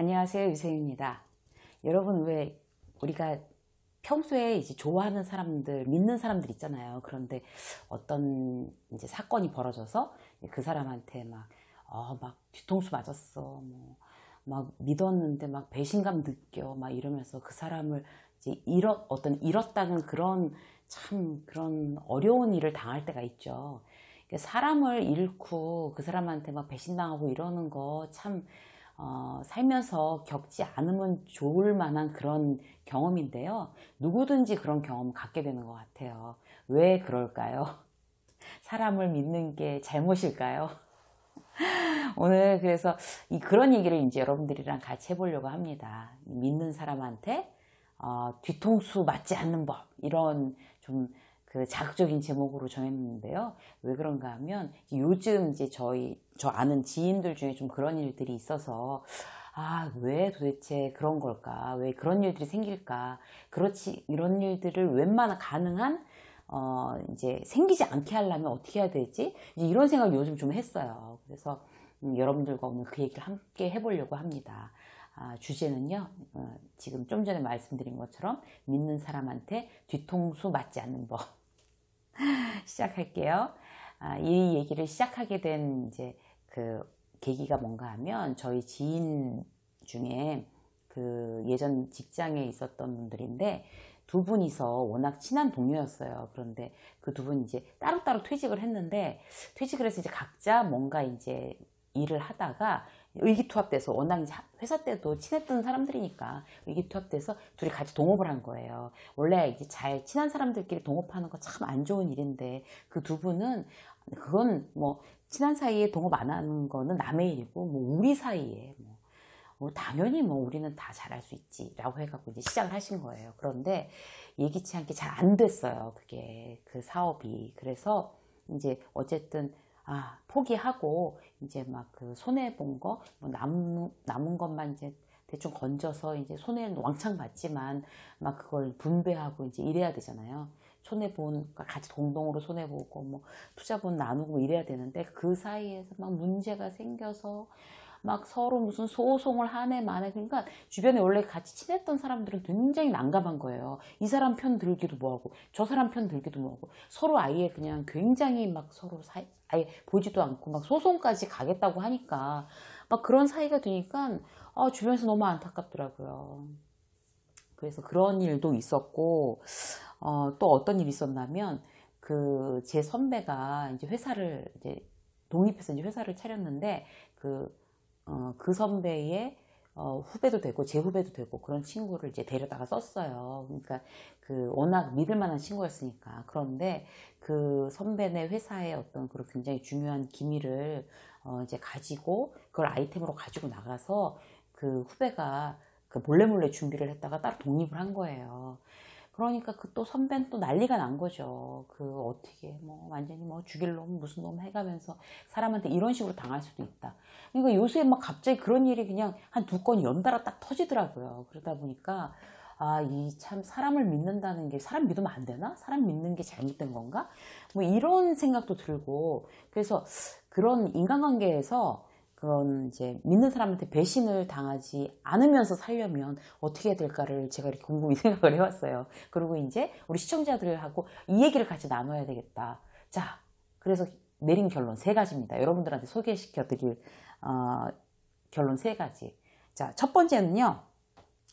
안녕하세요 유세입니다 여러분 왜 우리가 평소에 이제 좋아하는 사람들 믿는 사람들 있잖아요 그런데 어떤 이제 사건이 벌어져서 그 사람한테 막 어, 막 뒤통수 맞았어 뭐, 막 믿었는데 막 배신감 느껴 막 이러면서 그 사람을 이제 잃었 어떤 잃었다는 그런 참 그런 어려운 일을 당할 때가 있죠 그러니까 사람을 잃고 그 사람한테 막 배신당하고 이러는 거참 어, 살면서 겪지 않으면 좋을 만한 그런 경험인데요. 누구든지 그런 경험 갖게 되는 것 같아요. 왜 그럴까요? 사람을 믿는 게 잘못일까요? 오늘 그래서 이 그런 얘기를 이제 여러분들이랑 같이 해보려고 합니다. 믿는 사람한테 어, 뒤통수 맞지 않는 법 이런 좀그 자극적인 제목으로 정했는데요. 왜 그런가 하면 요즘 이제 저희 저 아는 지인들 중에 좀 그런 일들이 있어서 아, 왜 도대체 그런 걸까? 왜 그런 일들이 생길까? 그렇지, 이런 일들을 웬만한 가능한, 어, 이제 생기지 않게 하려면 어떻게 해야 되지? 이런 생각을 요즘 좀 했어요. 그래서 음, 여러분들과 오늘 그 얘기를 함께 해보려고 합니다. 아, 주제는요, 어, 지금 좀 전에 말씀드린 것처럼 믿는 사람한테 뒤통수 맞지 않는 법. 시작할게요. 아, 이 얘기를 시작하게 된 이제 그 계기가 뭔가 하면 저희 지인 중에 그 예전 직장에 있었던 분들인데 두 분이서 워낙 친한 동료였어요. 그런데 그 두 분 이제 따로따로 퇴직을 했는데 퇴직을 해서 이제 각자 뭔가 이제 일을 하다가 의기투합돼서 워낙 이제 회사 때도 친했던 사람들이니까 의기투합돼서 둘이 같이 동업을 한 거예요. 원래 이제 잘 친한 사람들끼리 동업하는 거 참 안 좋은 일인데 그 두 분은 그건 뭐 친한 사이에 동업 안 하는 거는 남의 일이고 뭐 우리 사이에 뭐뭐 어, 당연히 뭐 우리는 다 잘할 수 있지라고 해갖고 이제 시작을 하신 거예요. 그런데 예기치 않게 잘 안 됐어요. 그게 그 사업이 그래서 이제 어쨌든 아, 포기하고 이제 막 그 손해 본 거, 뭐 남은 남은 것만 이제 대충 건져서 이제 손해는 왕창 봤지만 막 그걸 분배하고 이제 이래야 되잖아요. 손해 본 그러니까 같이 동동으로 손해 보고 뭐 투자본 나누고 뭐 이래야 되는데 그 사이에서 막 문제가 생겨서 막 서로 무슨 소송을 하네 마네 그러니까 주변에 원래 같이 친했던 사람들은 굉장히 난감한 거예요. 이 사람 편 들기도 뭐하고 저 사람 편 들기도 뭐하고 서로 아예 그냥 굉장히 막 서로 사이, 아예 보지도 않고 막 소송까지 가겠다고 하니까 막 그런 사이가 되니까 아, 주변에서 너무 안타깝더라고요. 그래서 그런 일도 있었고 어, 또 어떤 일이 있었냐면 그 제 선배가 이제 회사를 이제 독립해서 이제 회사를 차렸는데 그 어. 어, 그 선배의 어, 후배도 되고 제 후배도 되고 그런 친구를 이제 데려다가 썼어요. 그러니까 그 워낙 믿을 만한 친구였으니까 그런데 그 선배네 회사의 어떤 그런 굉장히 중요한 기밀을 어, 이제 가지고 그걸 아이템으로 가지고 나가서 그 후배가 그 몰래 몰래 준비를 했다가 따로 독립을 한 거예요. 그러니까 그 또 선배는 또 난리가 난 거죠. 그 어떻게 뭐 완전히 뭐 죽일 놈 무슨 놈 해가면서 사람한테 이런 식으로 당할 수도 있다. 그러니까 요새 막 갑자기 그런 일이 그냥 한 두 건 연달아 딱 터지더라고요. 그러다 보니까 아, 이 참 사람을 믿는다는 게 사람 믿으면 안 되나? 사람 믿는 게 잘못된 건가? 뭐 이런 생각도 들고 그래서 그런 인간관계에서 그런 이제 믿는 사람한테 배신을 당하지 않으면서 살려면 어떻게 해야 될까를 제가 이렇게 곰곰이 생각을 해왔어요. 그리고 이제 우리 시청자들하고 이 얘기를 같이 나눠야 되겠다. 자, 그래서 내린 결론 세 가지입니다. 여러분들한테 소개시켜 드릴 어, 결론 세 가지. 자, 첫 번째는요.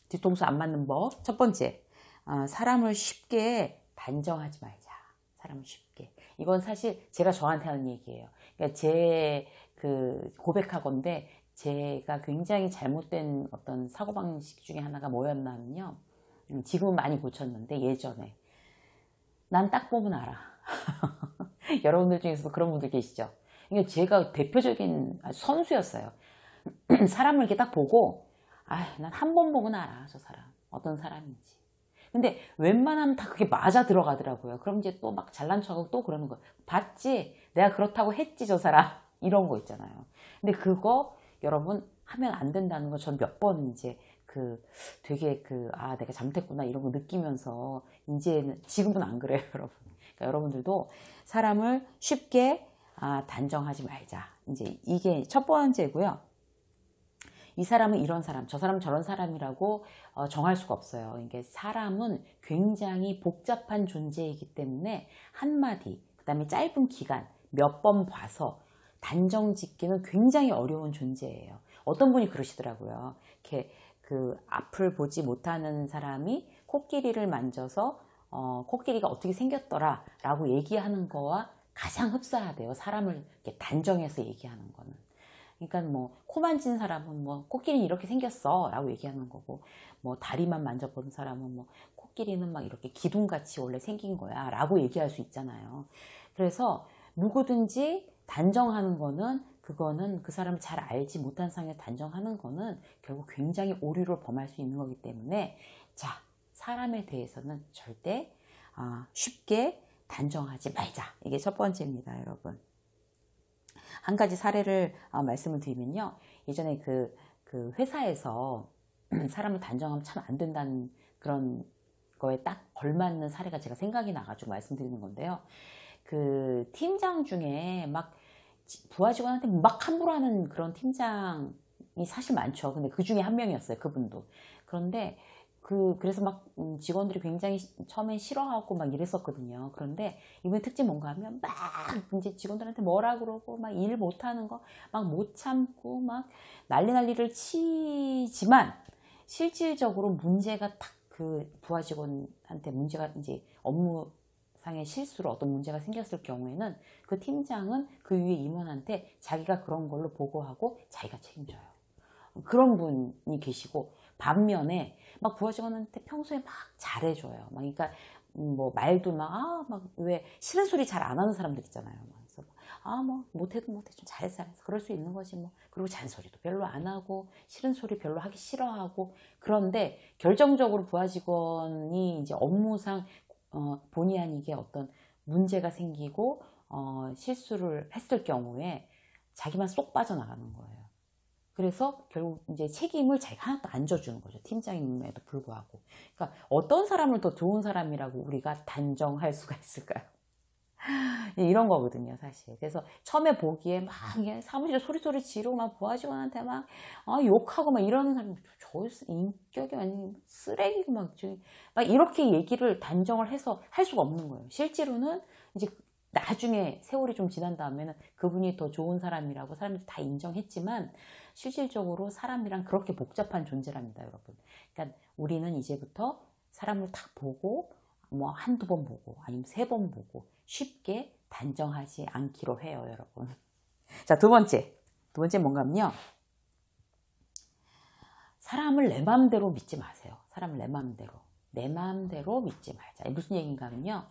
뒤통수 안 맞는 법. 첫 번째, 어, 사람을 쉽게 단정하지 말자. 사람을 쉽게. 이건 사실 제가 저한테 하는 얘기예요. 그러니까 제그 고백하건데 제가 굉장히 잘못된 어떤 사고방식 중에 하나가 뭐였나면요. 음, 지금은 많이 고쳤는데 예전에 난 딱 보면 알아. 여러분들 중에서도 그런 분들 계시죠. 이게 제가 대표적인 아, 선수였어요. 사람을 이렇게 딱 보고 아난 한 번 보면 알아 저 사람 어떤 사람인지. 근데 웬만하면 다 그게 맞아 들어가더라고요. 그럼 이제 또 막 잘난 척하고 또 그러는 거 봤지? 내가 그렇다고 했지 저 사람. 이런 거 있잖아요. 근데 그거 여러분 하면 안 된다는 거 전 몇 번 이제 그 되게 그 아 내가 잘못했구나 이런 거 느끼면서 이제는 지금은 안 그래요 여러분 그러니까 여러분들도 사람을 쉽게 아 단정하지 말자 이제 이게 첫 번째고요 이 사람은 이런 사람 저 사람은 저런 사람이라고 어, 정할 수가 없어요 이게 사람은 굉장히 복잡한 존재이기 때문에 한마디 그 다음에 짧은 기간 몇 번 봐서 단정 짓기는 굉장히 어려운 존재예요. 어떤 분이 그러시더라고요. 이렇게 그 앞을 보지 못하는 사람이 코끼리를 만져서 어, 코끼리가 어떻게 생겼더라 라고 얘기하는 거와 가장 흡사하대요. 사람을 이렇게 단정해서 얘기하는 거는. 그러니까 뭐코만찐 사람은 뭐 코끼리는 이렇게 생겼어 라고 얘기하는 거고 뭐 다리만 만져본 사람은 뭐 코끼리는 막 이렇게 기둥같이 원래 생긴 거야 라고 얘기할 수 있잖아요. 그래서 누구든지 단정하는 거는 그거는 그 사람을 잘 알지 못한 상황에 단정하는 거는 결국 굉장히 오류를 범할 수 있는 거기 때문에 자 사람에 대해서는 절대 아, 쉽게 단정하지 말자 이게 첫 번째입니다 여러분 한 가지 사례를 아, 말씀을 드리면요 예전에 그, 그 회사에서 사람을 단정하면 참 안 된다는 그런 거에 딱 걸맞는 사례가 제가 생각이 나가지고 말씀드리는 건데요 그 팀장 중에 막 부하 직원한테 막 함부로 하는 그런 팀장이 사실 많죠. 근데 그 중에 한 명이었어요. 그분도. 그런데 그 그래서 막 음, 직원들이 굉장히 처음에 싫어하고 막 이랬었거든요. 그런데 이번 특징 뭔가 하면 막 이제 직원들한테 뭐라 그러고 막 일 못하는 거 막 못 참고 막 난리 난리를 치지만 실질적으로 문제가 딱 그 부하 직원한테 문제가 이제 업무 상의 실수로 어떤 문제가 생겼을 경우에는 그 팀장은 그 위에 임원한테 자기가 그런 걸로 보고하고 자기가 책임져요. 그런 분이 계시고 반면에 막 부하 직원한테 평소에 막 잘해줘요. 막 그러니까 음, 뭐 말도 막아막왜 싫은 소리 잘 안 하는 사람들 있잖아요. 아뭐 못해도 못해 좀 잘했어 잘 그럴 수 있는 거지 뭐 그리고 잔소리도 별로 안 하고 싫은 소리 별로 하기 싫어하고 그런데 결정적으로 부하 직원이 이제 업무상 어, 본의 아니게 어떤 문제가 생기고 어, 실수를 했을 경우에 자기만 쏙 빠져나가는 거예요. 그래서 결국 이제 책임을 자기가 하나도 안 져주는 거죠. 팀장님에도 불구하고. 그러니까 어떤 사람을 더 좋은 사람이라고 우리가 단정할 수가 있을까요? 이런 거거든요 사실 그래서 처음에 보기에 막 사무실에 소리소리 지르고 막 부하직원한테 막 아, 욕하고 막 이러는 사람 저 인격이 완전 쓰레기 막, 막 이렇게 얘기를 단정을 해서 할 수가 없는 거예요 실제로는 이제 나중에 세월이 좀 지난 다음에는 그분이 더 좋은 사람이라고 사람들이 다 인정했지만 실질적으로 사람이란 그렇게 복잡한 존재랍니다 여러분 그러니까 우리는 이제부터 사람을 딱 보고 뭐 한두 번 보고 아니면 세 번 보고 쉽게 단정하지 않기로 해요 여러분 자 두 번째 두 번째 뭔가면요 사람을 내 마음대로 믿지 마세요 사람을 내 마음대로 내 마음대로 믿지 말자 무슨 얘기인가 하면요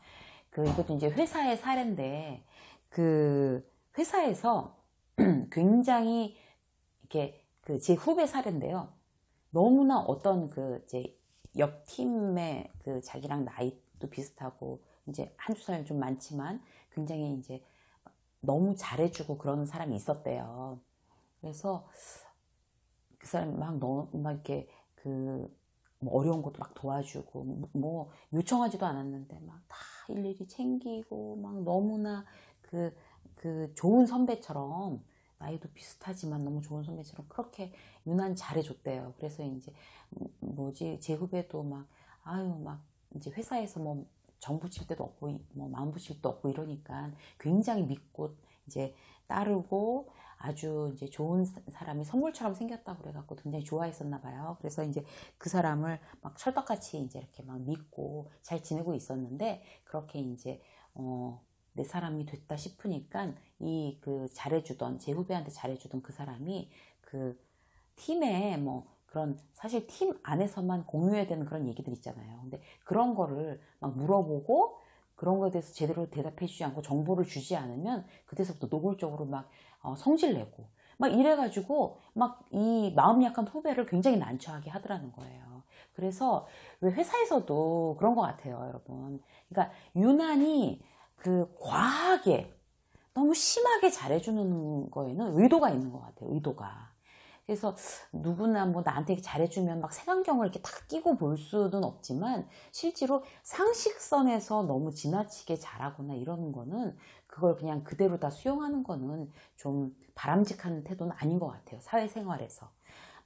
그 이것도 이제 회사의 사례인데 그 회사에서 굉장히 이렇게 그 제 후배 사례인데요 너무나 어떤 그제 옆팀의 그 자기랑 나이도 비슷하고 이제 한두 살좀 많지만 굉장히 이제 너무 잘해주고 그러는 사람이 있었대요. 그래서 그 사람이 막 너무 막 이렇게 그 뭐 어려운 것도 막 도와주고 뭐 요청하지도 않았는데 막 다 일일이 챙기고 막 너무나 그그 그 좋은 선배처럼 나이도 비슷하지만 너무 좋은 선배처럼 그렇게 유난 잘해줬대요. 그래서 이제 뭐, 뭐지 제 후배도 막 아유 막 이제 회사에서 뭐 정부칠 때도 없고 뭐 마음부칠 때도 없고 이러니까 굉장히 믿고 이제 따르고 아주 이제 좋은 사람이 선물처럼 생겼다고 그래갖고 굉장히 좋아했었나 봐요. 그래서 이제 그 사람을 막 철떡같이 이제 이렇게 막 믿고 잘 지내고 있었는데 그렇게 이제 어, 내 사람이 됐다 싶으니까 이 그 잘해주던 제 후배한테 잘해주던 그 사람이 그 팀에 뭐 그런 사실 팀 안에서만 공유해야 되는 그런 얘기들 있잖아요. 근데 그런 거를 막 물어보고 그런 거에 대해서 제대로 대답해 주지 않고 정보를 주지 않으면 그때서부터 노골적으로 막 어, 성질 내고 막 이래가지고 막 이 마음 약한 후배를 굉장히 난처하게 하더라는 거예요. 그래서 왜 회사에서도 그런 것 같아요, 여러분. 그러니까 유난히 그 과하게 너무 심하게 잘해주는 거에는 의도가 있는 것 같아요. 의도가. 그래서 누구나 뭐 나한테 잘해주면 막 색안경을 이렇게 탁 끼고 볼 수는 없지만 실제로 상식선에서 너무 지나치게 잘하거나 이러는 거는 그걸 그냥 그대로 다 수용하는 거는 좀 바람직한 태도는 아닌 것 같아요. 사회생활에서.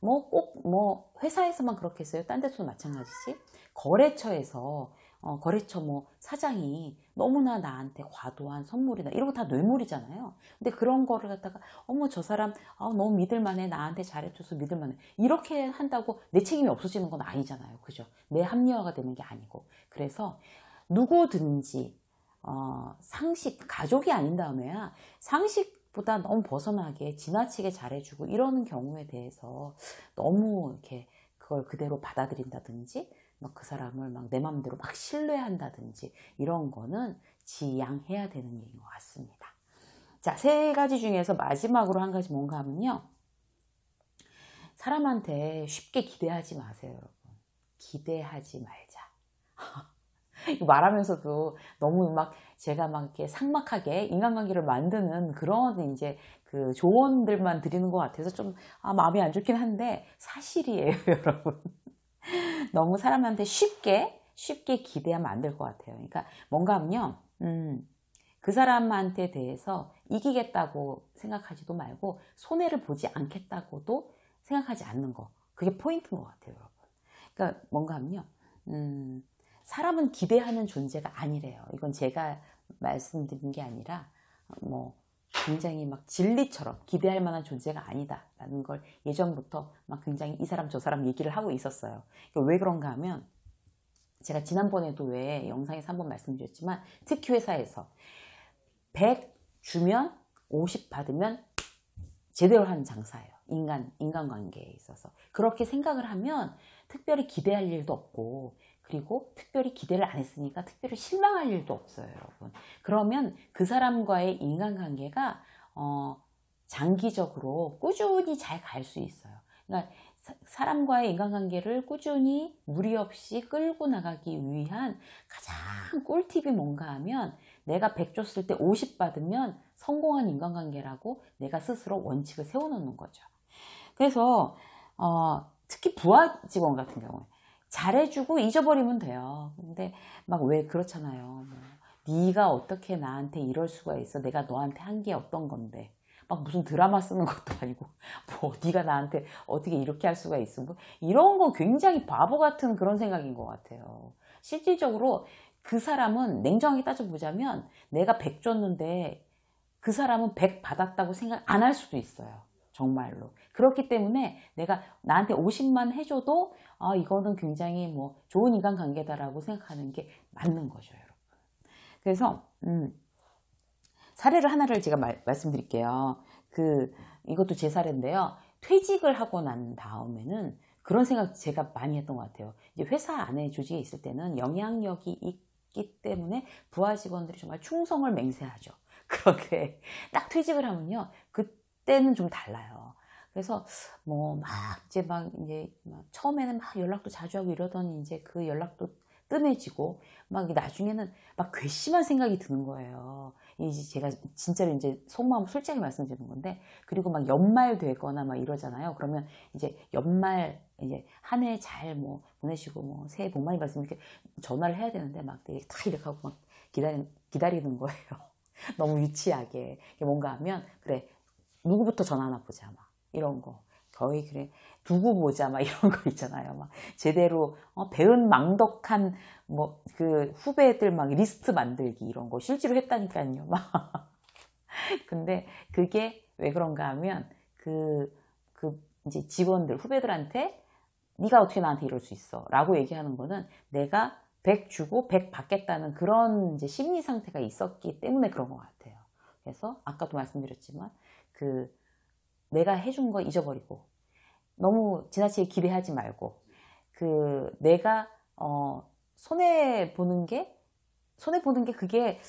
뭐 꼭뭐 뭐 회사에서만 그렇겠어요. 딴 데서도 마찬가지지. 거래처에서 어, 거래처 뭐 사장이 너무나 나한테 과도한 선물이나 이런 거 다 뇌물이잖아요 근데 그런 거를 갖다가 어머 저 사람 아, 너무 믿을만해 나한테 잘해줘서 믿을만해 이렇게 한다고 내 책임이 없어지는 건 아니잖아요 그죠 내 합리화가 되는 게 아니고 그래서 누구든지 어, 상식 가족이 아닌 다음에야 상식 보다 너무 벗어나게 지나치게 잘해주고 이러는 경우에 대해서 너무 이렇게 그걸 그대로 받아들인다든지 막그 사람을 막내 마음대로 막 신뢰한다든지 이런 거는 지양해야 되는 얘기인 것 같습니다. 자, 세 가지 중에서 마지막으로 한 가지 뭔가 하면요. 사람한테 쉽게 기대하지 마세요, 여러분. 기대하지 말자. 말하면서도 너무 막 제가 막 이렇게 상막하게 인간관계를 만드는 그런 이제 그 조언들만 드리는 것 같아서 좀 아, 마음이 안 좋긴 한데 사실이에요, 여러분. 너무 사람한테 쉽게 쉽게 기대하면 안 될 것 같아요. 그러니까 뭔가 하면요. 음, 그 사람한테 대해서 이기겠다고 생각하지도 말고 손해를 보지 않겠다고도 생각하지 않는 거. 그게 포인트인 것 같아요. 여러분. 그러니까 뭔가 하면요. 음, 사람은 기대하는 존재가 아니래요. 이건 제가 말씀드린 게 아니라 뭐 굉장히 막 진리처럼 기대할 만한 존재가 아니다라는 걸 예전부터 막 굉장히 이 사람 저 사람 얘기를 하고 있었어요. 그러니까 왜 그런가 하면 제가 지난번에도 왜 영상에서 한번 말씀드렸지만 특히 회사에서 100 주면 50 받으면 제대로 하는 장사예요. 인간, 인간관계에 있어서. 그렇게 생각을 하면 특별히 기대할 일도 없고 그리고 특별히 기대를 안 했으니까 특별히 실망할 일도 없어요 여러분 그러면 그 사람과의 인간관계가 어, 장기적으로 꾸준히 잘 갈 수 있어요 그러니까 사람과의 인간관계를 꾸준히 무리 없이 끌고 나가기 위한 가장 꿀팁이 뭔가 하면 내가 100 줬을 때 50 받으면 성공한 인간관계라고 내가 스스로 원칙을 세워놓는 거죠. 그래서 어, 특히 부하 직원 같은 경우에 잘해주고 잊어버리면 돼요. 근데 막 왜 그렇잖아요. 뭐, 네가 어떻게 나한테 이럴 수가 있어? 내가 너한테 한 게 어떤 건데? 막 무슨 드라마 쓰는 것도 아니고 뭐 네가 나한테 어떻게 이렇게 할 수가 있어? 뭐 이런 거 굉장히 바보 같은 그런 생각인 것 같아요. 실질적으로 그 사람은 냉정하게 따져보자면 내가 100 줬는데 그 사람은 100 받았다고 생각 안 할 수도 있어요. 정말로. 그렇기 때문에 내가 나한테 50만 해줘도 아 이거는 굉장히 뭐 좋은 인간관계다라고 생각하는 게 맞는 거죠. 여러분. 그래서 음, 사례를 하나를 제가 말, 말씀드릴게요. 그 이것도 제 사례인데요. 퇴직을 하고 난 다음에는 그런 생각 제가 많이 했던 것 같아요. 이제 회사 안에 조직에 있을 때는 영향력이 있기 때문에 부하 직원들이 정말 충성을 맹세하죠. 그렇게 딱 퇴직을 하면요. 그 때는 좀 달라요. 그래서 뭐 막 이제 막 이제 처음에는 막 연락도 자주 하고 이러더니 이제 그 연락도 뜸해지고 막 나중에는 막 괘씸한 생각이 드는 거예요. 이제 제가 진짜로 이제 속마음 솔직하게 말씀드리는 건데 그리고 막 연말 되거나 막 이러잖아요. 그러면 이제 연말 이제 한 해 잘 뭐 보내시고 뭐 새해 복 많이 받으면 이렇게 전화를 해야 되는데 막이렇게다 이렇게 하고 막 기다리 기다리는 거예요. 너무 유치하게 뭔가 하면 그래 누구부터 전화나 보자 막 이런 거 거의 그래 두고 보자 막 이런 거 있잖아요 막 제대로 어, 배은 망덕한 뭐 그 후배들 막 리스트 만들기 이런 거 실제로 했다니까요 막 근데 그게 왜 그런가 하면 그그 그 이제 직원들 후배들한테 네가 어떻게 나한테 이럴 수 있어 라고 얘기하는 거는 내가 100 주고 100 받겠다는 그런 이제 심리 상태가 있었기 때문에 그런 것 같아요 그래서 아까도 말씀드렸지만 그 내가 해준 거 잊어버리고 너무 지나치게 기대하지 말고 그 내가 어 손해 보는 게 손해 보는 게 그게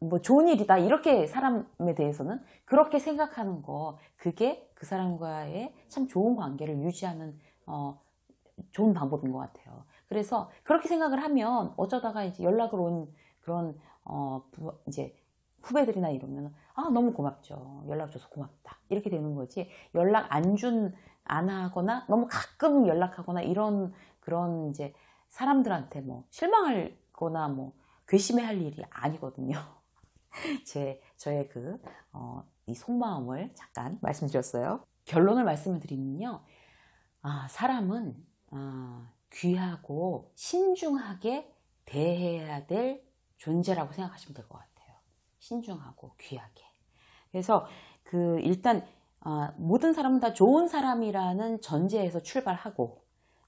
뭐 좋은 일이다 이렇게 사람에 대해서는 그렇게 생각하는 거 그게 그 사람과의 참 좋은 관계를 유지하는 어 좋은 방법인 것 같아요. 그래서 그렇게 생각을 하면 어쩌다가 이제 연락을 온 그런 어 이제 후배들이나 이러면 아 너무 고맙죠 연락 줘서 고맙다 이렇게 되는 거지 연락 안 준 안 하거나 너무 가끔 연락하거나 이런 그런 이제 사람들한테 뭐 실망할거나 뭐 괘씸해 할 일이 아니거든요 제 저의 그이 어, 속마음을 잠깐 말씀드렸어요 결론을 말씀 드리면요 아 사람은 아 귀하고 신중하게 대해야 될 존재라고 생각하시면 될 것 같아요 신중하고 귀하게. 그래서 그 일단 어, 모든 사람은 다 좋은 사람이라는 전제에서 출발하고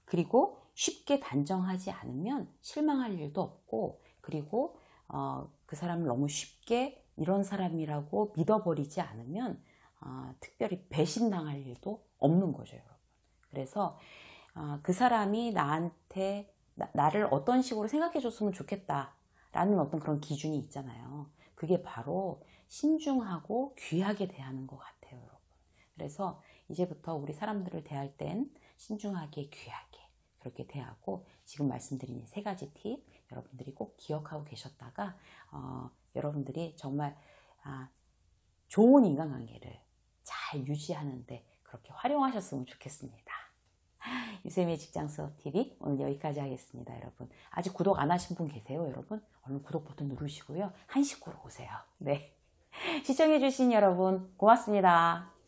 그리고 쉽게 단정하지 않으면 실망할 일도 없고 그리고 어, 그 사람을 너무 쉽게 이런 사람이라고 믿어버리지 않으면 어, 특별히 배신당할 일도 없는 거죠 여러분 그래서 어, 그 사람이 나한테 나, 를 어떤 식으로 생각해 줬으면 좋겠다 라는 어떤 그런 기준이 있잖아요 그게 바로 신중하고 귀하게 대하는 것 같아요, 여러분. 그래서 이제부터 우리 사람들을 대할 땐 신중하게 귀하게 그렇게 대하고 지금 말씀드린 세 가지 팁 여러분들이 꼭 기억하고 계셨다가 어, 여러분들이 정말 아, 좋은 인간관계를 잘 유지하는데 그렇게 활용하셨으면 좋겠습니다. 유쌤의 직장 수업 TV 오늘 여기까지 하겠습니다, 여러분. 아직 구독 안 하신 분 계세요, 여러분? 얼른 구독 버튼 누르시고요. 한식구로 오세요. 네. 시청해주신 여러분 고맙습니다.